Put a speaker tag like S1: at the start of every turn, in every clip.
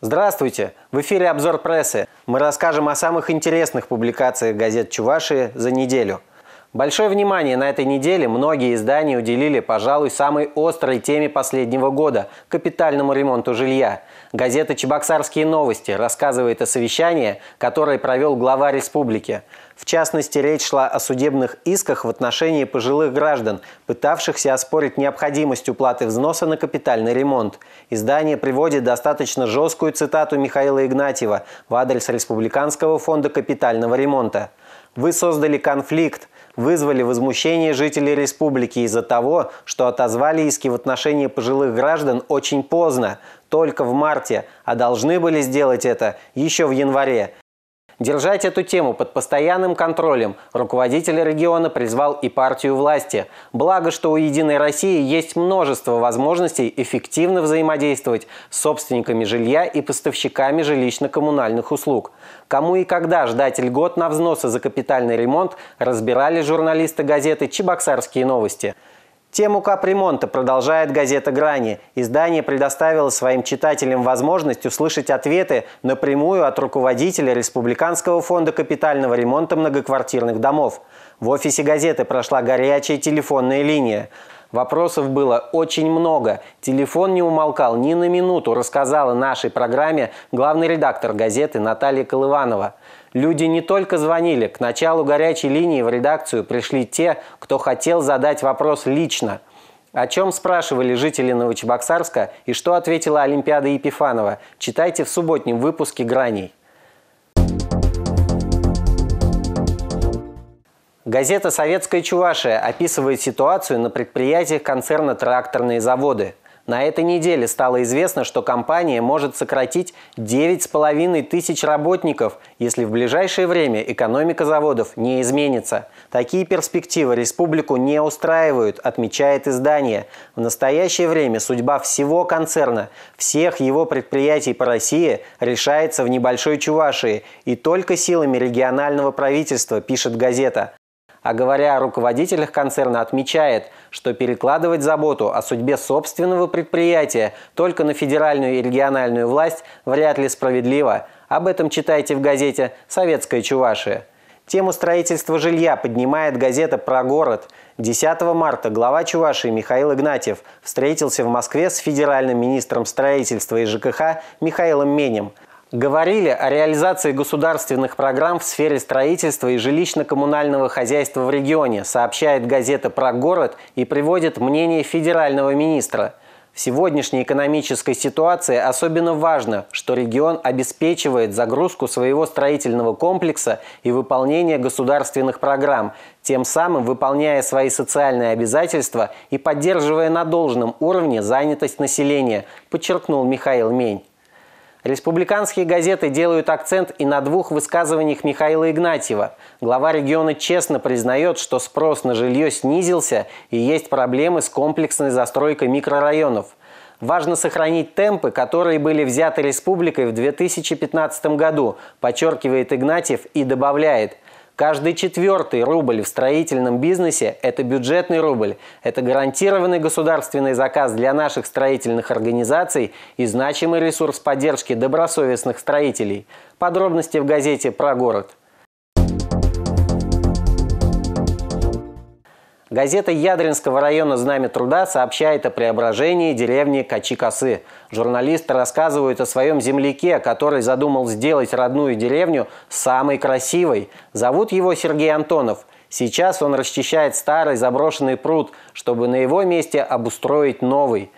S1: Здравствуйте! В эфире обзор прессы. Мы расскажем о самых интересных публикациях газет Чувашии за неделю – Большое внимание на этой неделе многие издания уделили, пожалуй, самой острой теме последнего года – капитальному ремонту жилья. Газета «Чебоксарские новости» рассказывает о совещании, которое провел глава республики. В частности, речь шла о судебных исках в отношении пожилых граждан, пытавшихся оспорить необходимость уплаты взноса на капитальный ремонт. Издание приводит достаточно жесткую цитату Михаила Игнатьева в адрес Республиканского фонда капитального ремонта. «Вы создали конфликт, вызвали возмущение жителей республики из-за того, что отозвали иски в отношении пожилых граждан очень поздно, только в марте, а должны были сделать это еще в январе. Держать эту тему под постоянным контролем руководитель региона призвал и партию власти. Благо, что у «Единой России» есть множество возможностей эффективно взаимодействовать с собственниками жилья и поставщиками жилищно-коммунальных услуг. Кому и когда ждать льгот на взносы за капитальный ремонт, разбирали журналисты газеты «Чебоксарские новости». Тему капремонта продолжает газета «Грани». Издание предоставило своим читателям возможность услышать ответы напрямую от руководителя Республиканского фонда капитального ремонта многоквартирных домов. В офисе газеты прошла горячая телефонная линия – Вопросов было очень много. Телефон не умолкал ни на минуту, рассказала нашей программе главный редактор газеты Наталья Колыванова. Люди не только звонили, к началу горячей линии в редакцию пришли те, кто хотел задать вопрос лично. О чем спрашивали жители Новочебоксарска и что ответила Олимпиада Епифанова, читайте в субботнем выпуске «Граней». Газета «Советская Чувашия» описывает ситуацию на предприятиях концерна «Тракторные заводы». На этой неделе стало известно, что компания может сократить 9,5 тысяч работников, если в ближайшее время экономика заводов не изменится. Такие перспективы республику не устраивают, отмечает издание. В настоящее время судьба всего концерна, всех его предприятий по России решается в небольшой Чувашии и только силами регионального правительства, пишет газета а говоря о руководителях концерна, отмечает, что перекладывать заботу о судьбе собственного предприятия только на федеральную и региональную власть вряд ли справедливо. Об этом читайте в газете «Советская Чувашия». Тему строительства жилья поднимает газета «Про город». 10 марта глава Чувашии Михаил Игнатьев встретился в Москве с федеральным министром строительства и ЖКХ Михаилом Менем – Говорили о реализации государственных программ в сфере строительства и жилищно-коммунального хозяйства в регионе, сообщает газета «Про город» и приводит мнение федерального министра. В сегодняшней экономической ситуации особенно важно, что регион обеспечивает загрузку своего строительного комплекса и выполнение государственных программ, тем самым выполняя свои социальные обязательства и поддерживая на должном уровне занятость населения, подчеркнул Михаил Мень. Республиканские газеты делают акцент и на двух высказываниях Михаила Игнатьева. Глава региона честно признает, что спрос на жилье снизился и есть проблемы с комплексной застройкой микрорайонов. Важно сохранить темпы, которые были взяты республикой в 2015 году, подчеркивает Игнатьев и добавляет – Каждый четвертый рубль в строительном бизнесе – это бюджетный рубль. Это гарантированный государственный заказ для наших строительных организаций и значимый ресурс поддержки добросовестных строителей. Подробности в газете «Про город». Газета Ядринского района «Знамя труда» сообщает о преображении деревни Качикасы. Журналисты рассказывают о своем земляке, который задумал сделать родную деревню самой красивой. Зовут его Сергей Антонов. Сейчас он расчищает старый заброшенный пруд, чтобы на его месте обустроить новый.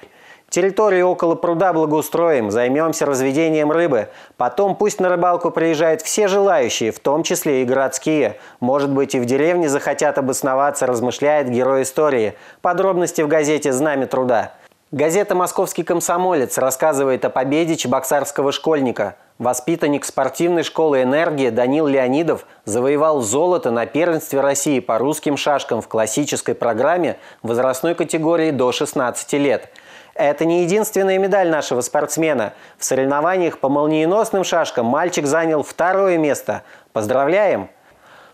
S1: Территорию около пруда благоустроим, займемся разведением рыбы. Потом пусть на рыбалку приезжают все желающие, в том числе и городские. Может быть, и в деревне захотят обосноваться, размышляет герой истории. Подробности в газете «Знамя труда». Газета «Московский комсомолец» рассказывает о победе чебоксарского школьника. Воспитанник спортивной школы «Энергия» Данил Леонидов завоевал золото на первенстве России по русским шашкам в классической программе возрастной категории до 16 лет – это не единственная медаль нашего спортсмена. В соревнованиях по молниеносным шашкам мальчик занял второе место. Поздравляем!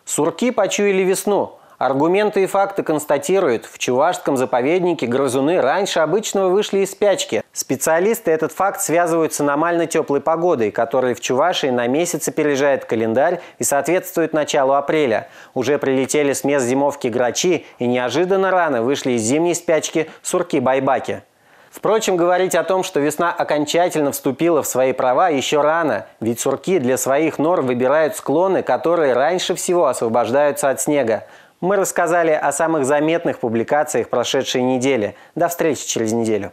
S1: Сурки почуяли весну. Аргументы и факты констатируют, в Чувашском заповеднике грызуны раньше обычного вышли из спячки. Специалисты этот факт связывают с аномально теплой погодой, которая в Чувашии на месяц опережает календарь и соответствует началу апреля. Уже прилетели с мест зимовки грачи и неожиданно рано вышли из зимней спячки сурки-байбаки. Впрочем, говорить о том, что весна окончательно вступила в свои права, еще рано, ведь сурки для своих нор выбирают склоны, которые раньше всего освобождаются от снега. Мы рассказали о самых заметных публикациях прошедшей недели. До встречи через неделю.